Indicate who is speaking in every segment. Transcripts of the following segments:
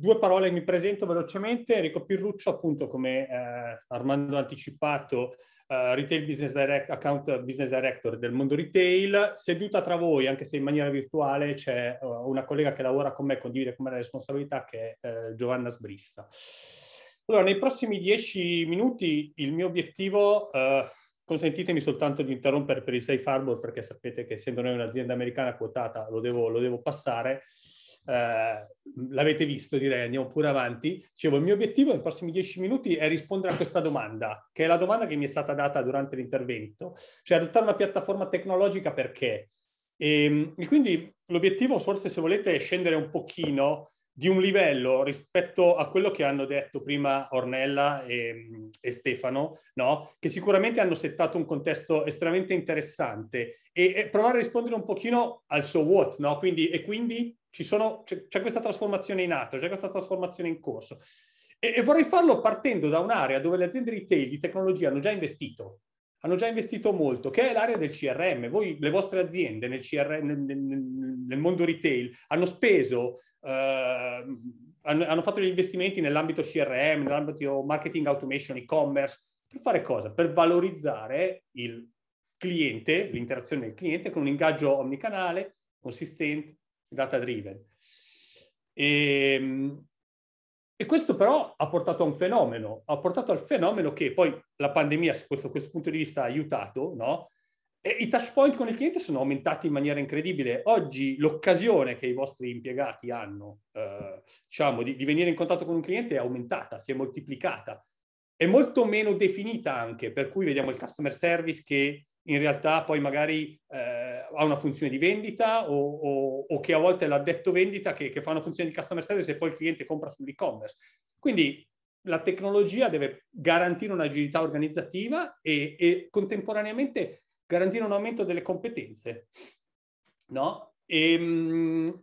Speaker 1: Due parole, mi presento velocemente. Enrico Pirruccio, appunto come eh, Armando ha anticipato, eh, Retail Business Direct, Account Business Director del mondo retail. Seduta tra voi, anche se in maniera virtuale, c'è uh, una collega che lavora con me, condivide con me la responsabilità, che è eh, Giovanna Sbrissa. Allora, nei prossimi dieci minuti il mio obiettivo... Eh, consentitemi soltanto di interrompere per il safe harbor perché sapete che essendo noi un'azienda americana quotata lo devo, lo devo passare. Eh, l'avete visto, direi, andiamo pure avanti. Dicevo, il mio obiettivo nei prossimi dieci minuti è rispondere a questa domanda, che è la domanda che mi è stata data durante l'intervento, cioè adottare una piattaforma tecnologica perché? E, ehm, e quindi l'obiettivo forse, se volete, è scendere un pochino di un livello rispetto a quello che hanno detto prima Ornella e, e Stefano, no? che sicuramente hanno settato un contesto estremamente interessante e, e, provare a rispondere un pochino al so what, no? quindi, e quindi ci sono, c'è, c'è, questa trasformazione in atto, c'è questa trasformazione in corso. E, e vorrei farlo partendo da un'area dove le aziende retail di tecnologia hanno già investito, hanno già investito molto, che è l'area del CRM. Voi, le vostre aziende nel, CRM, nel, nel mondo retail hanno speso, eh, hanno, hanno, fatto degli investimenti nell'ambito CRM, nell'ambito marketing automation, e-commerce, per fare cosa? Per valorizzare il cliente, l'interazione del cliente con un ingaggio omnicanale, consistente, data driven. E, ehm, e questo però ha portato a un fenomeno, ha portato al fenomeno che poi la pandemia, da questo, questo, punto di vista, ha aiutato, no? E I touch point con il cliente sono aumentati in maniera incredibile. Oggi l'occasione che i vostri impiegati hanno, eh, diciamo, di, di, venire in contatto con un cliente è aumentata, si è moltiplicata. È molto meno definita anche, per cui vediamo il customer service che in realtà poi magari eh, ha una funzione di vendita o, o, o che a volte l'ha detto vendita che, che, fa una funzione di customer service e poi il cliente compra sull'e-commerce. Quindi la tecnologia deve garantire un'agilità organizzativa e, e contemporaneamente garantire un aumento delle competenze. No? E, ehm,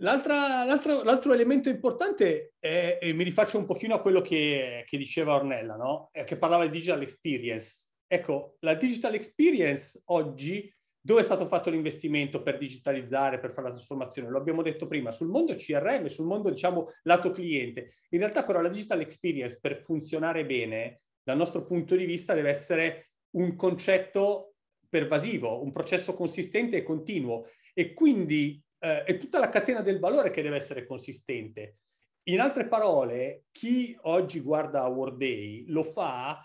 Speaker 1: l'altra, l'altro, l'altro, elemento importante è, e mi rifaccio un pochino a quello che, che diceva Ornella, no? che parlava di digital experience Ecco, la digital experience oggi, dove è stato fatto l'investimento per digitalizzare, per fare la trasformazione? Lo abbiamo detto prima, sul mondo CRM, sul mondo, diciamo, lato cliente. In realtà però la digital experience per funzionare bene, dal nostro punto di vista, deve essere un concetto pervasivo, un processo consistente e continuo. E quindi eh, è tutta la catena del valore che deve essere consistente. In altre parole, chi oggi guarda World Day lo fa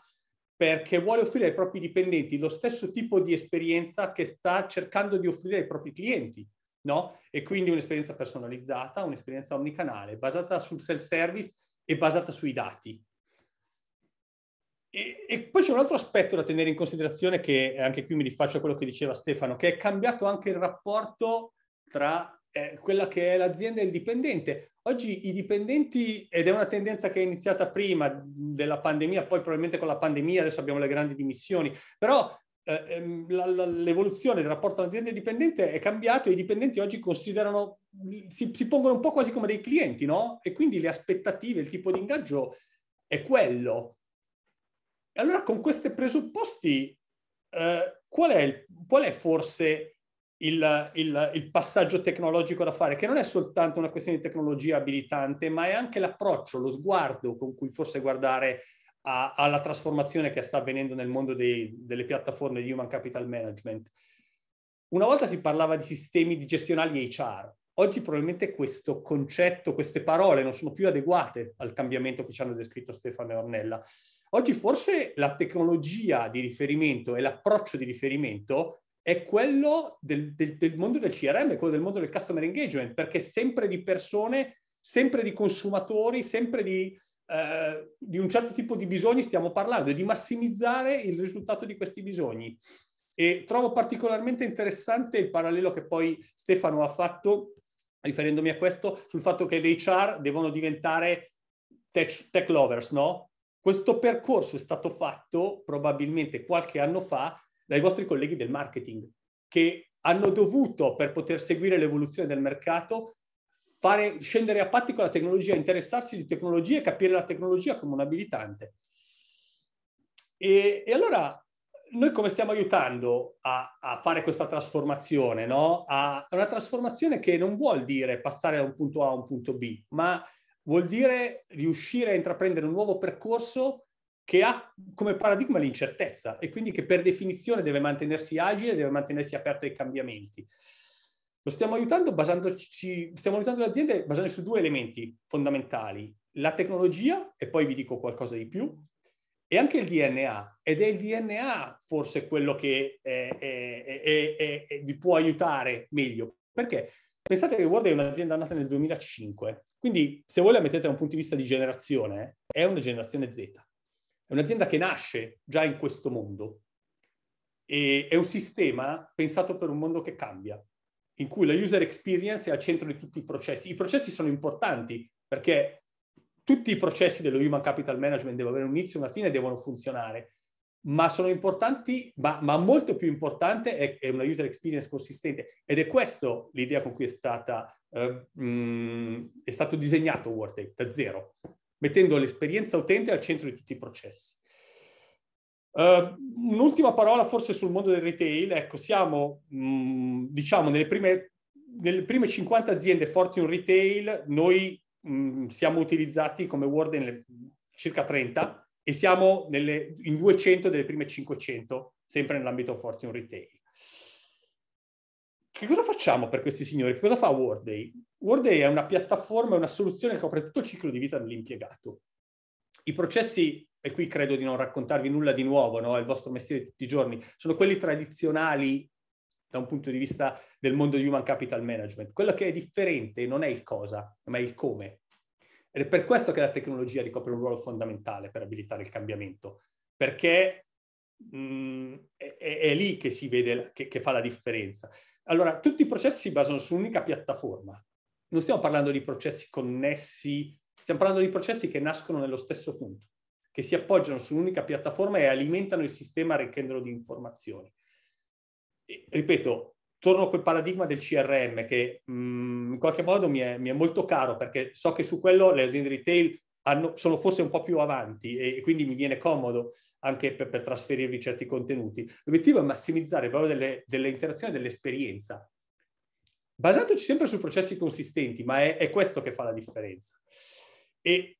Speaker 1: perché vuole offrire ai propri dipendenti lo stesso tipo di esperienza che sta cercando di offrire ai propri clienti, no? E quindi un'esperienza personalizzata, un'esperienza omnicanale, basata sul self-service e basata sui dati. E, e, poi c'è un altro aspetto da tenere in considerazione che anche qui mi rifaccio a quello che diceva Stefano, che è cambiato anche il rapporto tra quella che è l'azienda e il dipendente. Oggi i dipendenti, ed è una tendenza che è iniziata prima della pandemia, poi probabilmente con la pandemia adesso abbiamo le grandi dimissioni, però eh, ehm, la, la, l'evoluzione del rapporto azienda e dipendente è cambiato e i dipendenti oggi considerano, si, si pongono un po' quasi come dei clienti, no? E quindi le aspettative, il tipo di ingaggio è quello. E allora con questi presupposti, eh, qual, è, qual è forse il, il, il, passaggio tecnologico da fare, che non è soltanto una questione di tecnologia abilitante, ma è anche l'approccio, lo sguardo con cui forse guardare a, alla trasformazione che sta avvenendo nel mondo dei, delle piattaforme di human capital management. Una volta si parlava di sistemi gestionali HR, oggi probabilmente questo concetto, queste parole non sono più adeguate al cambiamento che ci hanno descritto Stefano e Ornella. Oggi forse la tecnologia di riferimento e l'approccio di riferimento è quello del, del, del mondo del CRM, quello del mondo del customer engagement, perché sempre di persone, sempre di consumatori, sempre di, eh, di un certo tipo di bisogni stiamo parlando e di massimizzare il risultato di questi bisogni. E trovo particolarmente interessante il parallelo che poi Stefano ha fatto, riferendomi a questo, sul fatto che le HR devono diventare tech, tech lovers, no? Questo percorso è stato fatto probabilmente qualche anno fa dai vostri colleghi del marketing che hanno dovuto, per poter seguire l'evoluzione del mercato, fare, scendere a patti con la tecnologia, interessarsi di tecnologia e capire la tecnologia come un abilitante. E, e allora noi come stiamo aiutando a, a fare questa trasformazione? No? A, una trasformazione che non vuol dire passare da un punto A a un punto B, ma vuol dire riuscire a intraprendere un nuovo percorso che ha come paradigma l'incertezza e quindi che per definizione deve mantenersi agile, deve mantenersi aperto ai cambiamenti. Lo stiamo aiutando basandoci, stiamo aiutando le aziende basandoci su due elementi fondamentali, la tecnologia, e poi vi dico qualcosa di più, e anche il DNA. Ed è il DNA forse quello che è, è, è, vi può aiutare meglio. Perché pensate che Word è un'azienda nata nel 2005, quindi se voi la mettete da un punto di vista di generazione, è una generazione Z è un'azienda che nasce già in questo mondo e è un sistema pensato per un mondo che cambia, in cui la user experience è al centro di tutti i processi. I processi sono importanti perché tutti i processi dello human capital management devono avere un inizio e una fine, e devono funzionare, ma sono importanti, ma, ma molto più importante è, è, una user experience consistente. Ed è questa l'idea con cui è, stata, eh, mh, mm, è stato disegnato WordTech da zero mettendo l'esperienza utente al centro di tutti i processi. Uh, un'ultima parola forse sul mondo del retail, ecco, siamo mh, mm, diciamo nelle prime, nelle prime 50 aziende forti in retail, noi mh, mm, siamo utilizzati come Word nelle, circa 30 e siamo nelle, in 200 delle prime 500, sempre nell'ambito forti in retail che cosa facciamo per questi signori? Che cosa fa Workday? Workday è una piattaforma, è una soluzione che copre tutto il ciclo di vita dell'impiegato. I processi, e qui credo di non raccontarvi nulla di nuovo, no? è il vostro mestiere di tutti i giorni, sono quelli tradizionali da un punto di vista del mondo di human capital management. Quello che è differente non è il cosa, ma è il come. Ed è per questo che la tecnologia ricopre un ruolo fondamentale per abilitare il cambiamento, perché mh, mm, è, è, lì che si vede, che, che fa la differenza. Allora, tutti i processi si basano su un'unica piattaforma. Non stiamo parlando di processi connessi, stiamo parlando di processi che nascono nello stesso punto, che si appoggiano su un'unica piattaforma e alimentano il sistema arricchendolo di informazioni. E, ripeto, torno a quel paradigma del CRM che mh, mm, in qualche modo mi è, mi è, molto caro perché so che su quello le aziende retail hanno, sono forse un po' più avanti e, e quindi mi viene comodo anche per, per, trasferirvi certi contenuti. L'obiettivo è massimizzare il valore delle, delle interazioni e dell'esperienza, basandoci sempre su processi consistenti, ma è, è questo che fa la differenza. E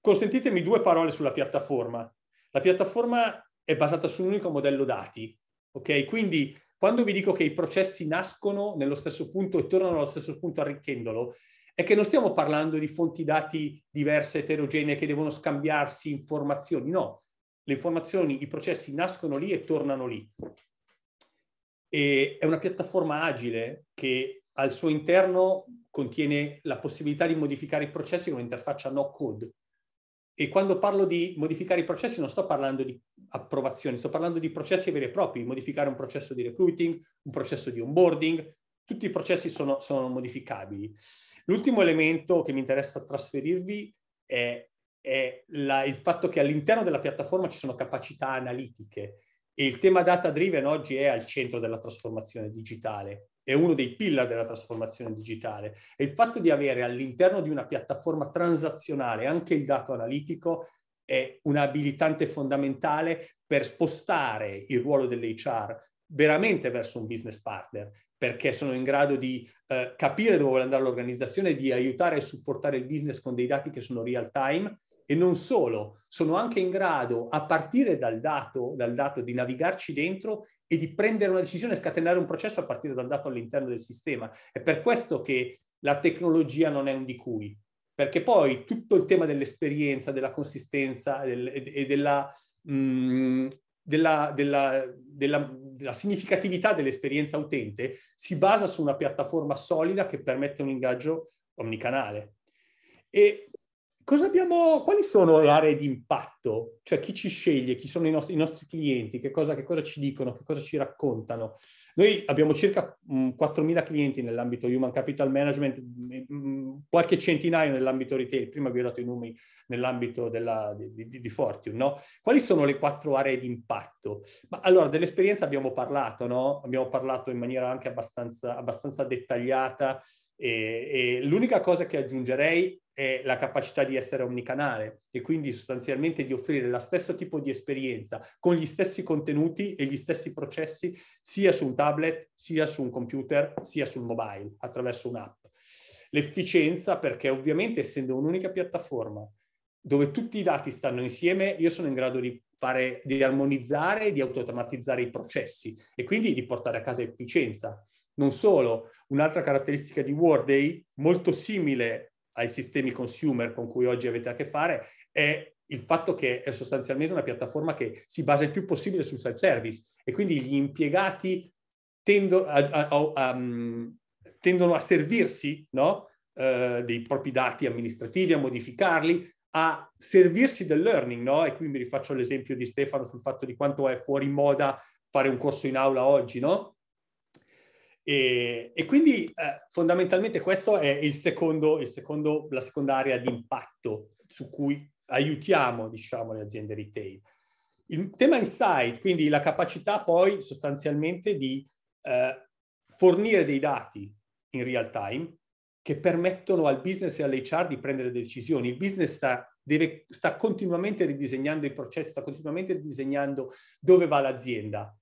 Speaker 1: consentitemi due parole sulla piattaforma. La piattaforma è basata su un unico modello dati, ok? Quindi quando vi dico che i processi nascono nello stesso punto e tornano allo stesso punto arricchendolo, è che non stiamo parlando di fonti dati diverse, eterogenee, che devono scambiarsi informazioni, no. Le informazioni, i processi nascono lì e tornano lì. E è una piattaforma agile che al suo interno contiene la possibilità di modificare i processi con un'interfaccia no code. E quando parlo di modificare i processi non sto parlando di approvazioni, sto parlando di processi veri e propri, modificare un processo di recruiting, un processo di onboarding, tutti i processi sono, sono modificabili. L'ultimo elemento che mi interessa trasferirvi è, è la, il fatto che all'interno della piattaforma ci sono capacità analitiche e il tema data driven oggi è al centro della trasformazione digitale è uno dei pillar della trasformazione digitale e il fatto di avere all'interno di una piattaforma transazionale anche il dato analitico è un abilitante fondamentale per spostare il ruolo dell'HR veramente verso un business partner, perché sono in grado di eh, capire dove vuole andare l'organizzazione, di aiutare e supportare il business con dei dati che sono real time e non solo, sono anche in grado, a partire dal dato, dal dato, di navigarci dentro e di prendere una decisione, scatenare un processo a partire dal dato all'interno del sistema. È per questo che la tecnologia non è un di cui, perché poi tutto il tema dell'esperienza, della consistenza del, e, e della, mh, mm, della, della, della, della significatività dell'esperienza utente si basa su una piattaforma solida che permette un ingaggio omnicanale. E abbiamo, quali sono le aree di impatto? Cioè chi ci sceglie, chi sono i nostri, i nostri clienti, che cosa, che cosa, ci dicono, che cosa ci raccontano? Noi abbiamo circa mh, mm, 4.000 clienti nell'ambito Human Capital Management, mh, mm, mm, qualche centinaio nell'ambito retail, prima vi ho dato i numeri nell'ambito della, di, di, di, Fortune, no? Quali sono le quattro aree di impatto? Ma allora, dell'esperienza abbiamo parlato, no? Abbiamo parlato in maniera anche abbastanza, abbastanza dettagliata e, e l'unica cosa che aggiungerei è la capacità di essere omnicanale e quindi sostanzialmente di offrire lo stesso tipo di esperienza con gli stessi contenuti e gli stessi processi sia su un tablet, sia su un computer, sia sul mobile attraverso un'app. L'efficienza perché ovviamente essendo un'unica piattaforma dove tutti i dati stanno insieme, io sono in grado di fare, di armonizzare e di automatizzare i processi e quindi di portare a casa efficienza. Non solo, un'altra caratteristica di Worday, molto simile ai sistemi consumer con cui oggi avete a che fare è il fatto che è sostanzialmente una piattaforma che si basa il più possibile sul self-service e quindi gli impiegati tendo a, a, a, mm, tendono a servirsi no? eh, dei propri dati amministrativi, a modificarli, a servirsi del learning. No? E qui mi rifaccio l'esempio di Stefano sul fatto di quanto è fuori moda fare un corso in aula oggi, no? E, e quindi eh, fondamentalmente questo è il secondo, il secondo, la seconda area di impatto su cui aiutiamo diciamo, le aziende retail. Il tema insight, quindi la capacità poi sostanzialmente di eh, fornire dei dati in real time che permettono al business e all'HR di prendere decisioni. Il business sta, deve, sta continuamente ridisegnando i processi, sta continuamente ridisegnando dove va l'azienda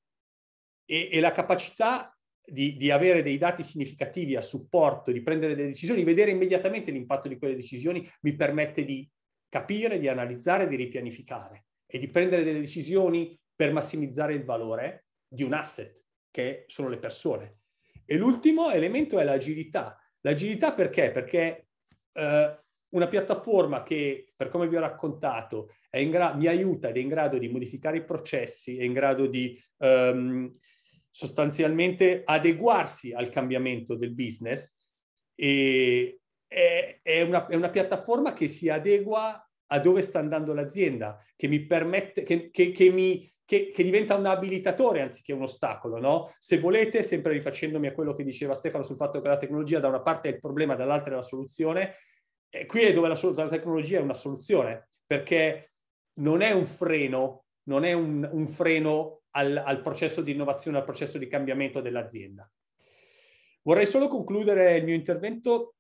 Speaker 1: e, e la capacità di, di, avere dei dati significativi a supporto, di prendere delle decisioni, vedere immediatamente l'impatto di quelle decisioni mi permette di capire, di analizzare, di ripianificare e di prendere delle decisioni per massimizzare il valore di un asset, che sono le persone. E l'ultimo elemento è l'agilità. L'agilità perché? Perché eh, una piattaforma che, per come vi ho raccontato, gra- mi aiuta ed è in grado di modificare i processi, è in grado di... Um, sostanzialmente adeguarsi al cambiamento del business e è, è, una, è una piattaforma che si adegua a dove sta andando l'azienda, che mi permette, che, che, che mi che, che, diventa un abilitatore anziché un ostacolo, no? Se volete, sempre rifacendomi a quello che diceva Stefano sul fatto che la tecnologia da una parte è il problema, dall'altra è la soluzione, eh, qui è dove la, la, tecnologia è una soluzione, perché non è un freno, non è un, un freno al, al processo di innovazione, al processo di cambiamento dell'azienda. Vorrei solo concludere il mio intervento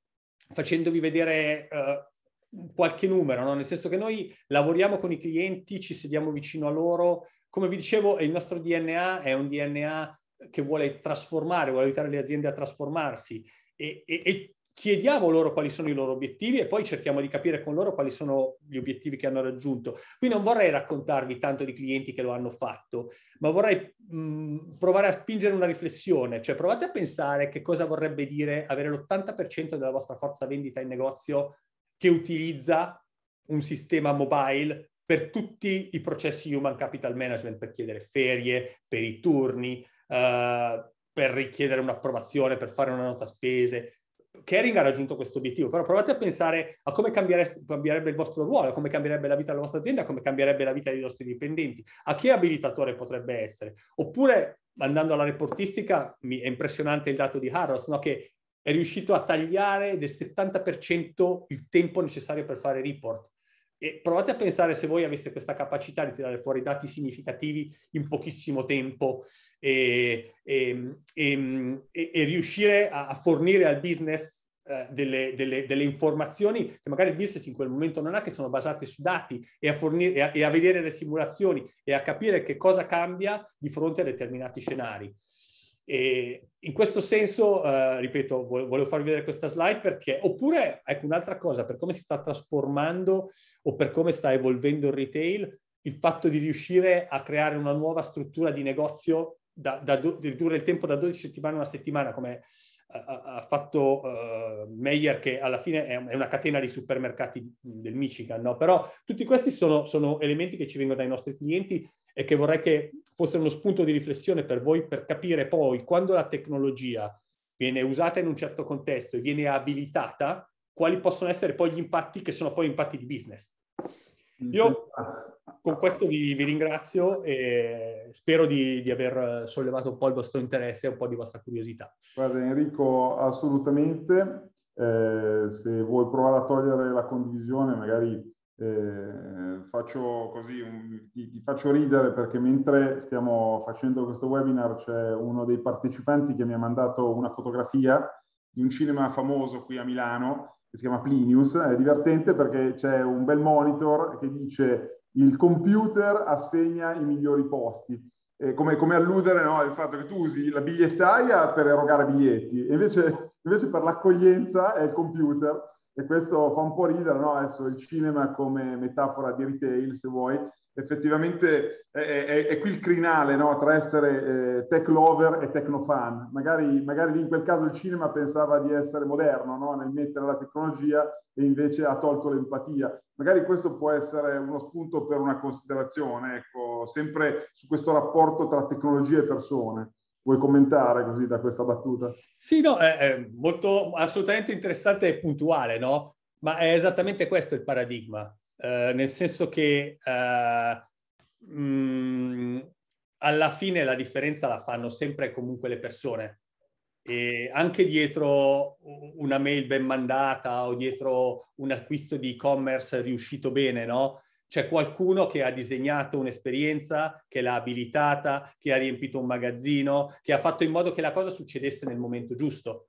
Speaker 1: facendovi vedere uh, qualche numero, no? nel senso che noi lavoriamo con i clienti, ci sediamo vicino a loro. Come vi dicevo, il nostro DNA è un DNA che vuole trasformare, vuole aiutare le aziende a trasformarsi e, e, e chiediamo loro quali sono i loro obiettivi e poi cerchiamo di capire con loro quali sono gli obiettivi che hanno raggiunto. Qui non vorrei raccontarvi tanto di clienti che lo hanno fatto, ma vorrei mh, mm, provare a spingere una riflessione, cioè provate a pensare che cosa vorrebbe dire avere l'80% della vostra forza vendita in negozio che utilizza un sistema mobile per tutti i processi human capital management, per chiedere ferie, per i turni, eh, per richiedere un'approvazione, per fare una nota spese, Kering ha raggiunto questo obiettivo, però provate a pensare a come cambierebbe il vostro ruolo, a come cambierebbe la vita della vostra azienda, a come cambierebbe la vita dei vostri dipendenti, a che abilitatore potrebbe essere. Oppure, andando alla reportistica, è impressionante il dato di Harrods, no? che è riuscito a tagliare del 70% il tempo necessario per fare report. E provate a pensare se voi aveste questa capacità di tirare fuori dati significativi in pochissimo tempo e, e, e, e riuscire a, a, fornire al business eh, delle, delle, delle, informazioni che magari il business in quel momento non ha, che sono basate su dati, a fornire, a, e a vedere le simulazioni e a capire che cosa cambia di fronte a determinati scenari. E in questo senso, eh, ripeto, volevo farvi vedere questa slide perché, oppure, ecco un'altra cosa, per come si sta trasformando o per come sta evolvendo il retail, il fatto di riuscire a creare una nuova struttura di negozio, da, da do, di ridurre il tempo da 12 settimane a una settimana, come eh, ha fatto uh, Meyer, che alla fine è, una catena di supermercati del Michigan, no? però tutti questi sono, sono, elementi che ci vengono dai nostri clienti e che vorrei che fosse uno spunto di riflessione per voi per capire poi quando la tecnologia viene usata in un certo contesto e viene abilitata, quali possono essere poi gli impatti che sono poi impatti di business. Mm-hmm. Io con questo vi, vi ringrazio e spero di, di, aver sollevato un po' il vostro interesse e un po' di vostra curiosità.
Speaker 2: Guarda Enrico, assolutamente. Eh, se vuoi provare a togliere la condivisione, magari eh, faccio così, un, ti, ti, faccio ridere perché mentre stiamo facendo questo webinar c'è uno dei partecipanti che mi ha mandato una fotografia di un cinema famoso qui a Milano che si chiama Plinius. È divertente perché c'è un bel monitor che dice il computer assegna i migliori posti. Eh, come, come, alludere no, al fatto che tu usi la bigliettaia per erogare biglietti, invece, invece per l'accoglienza è il computer e questo fa un po' ridere, no? Adesso il cinema come metafora di retail, se vuoi, effettivamente è, è, è qui il crinale no? tra essere eh, tech lover e techno fan. Magari, magari in quel caso il cinema pensava di essere moderno no? nel mettere la tecnologia e invece ha tolto l'empatia. Magari questo può essere uno spunto per una considerazione, ecco, sempre su questo rapporto tra tecnologia e persone. Vuoi commentare così da questa battuta?
Speaker 1: Sì, no, è, molto assolutamente interessante e puntuale, no? Ma è esattamente questo il paradigma, eh, nel senso che eh, mh, mm, alla fine la differenza la fanno sempre e comunque le persone. E anche dietro una mail ben mandata o dietro un acquisto di e-commerce riuscito bene, no? C'è qualcuno che ha disegnato un'esperienza, che l'ha abilitata, che ha riempito un magazzino, che ha fatto in modo che la cosa succedesse nel momento giusto.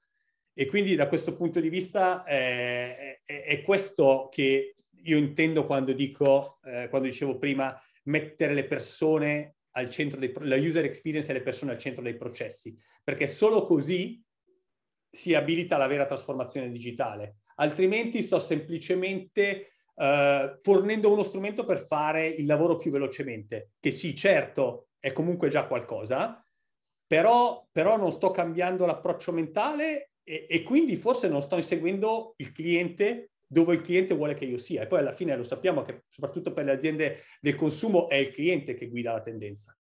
Speaker 1: E quindi da questo punto di vista eh, è, è, questo che io intendo quando dico, eh, quando dicevo prima, mettere le persone al centro dei, la user experience e le persone al centro dei processi, perché solo così si abilita la vera trasformazione digitale altrimenti sto semplicemente eh, fornendo uno strumento per fare il lavoro più velocemente, che sì, certo, è comunque già qualcosa, però, però non sto cambiando l'approccio mentale e, e quindi forse non sto inseguendo il cliente dove il cliente vuole che io sia. E poi alla fine lo sappiamo che soprattutto per le aziende del consumo è il cliente che guida la tendenza.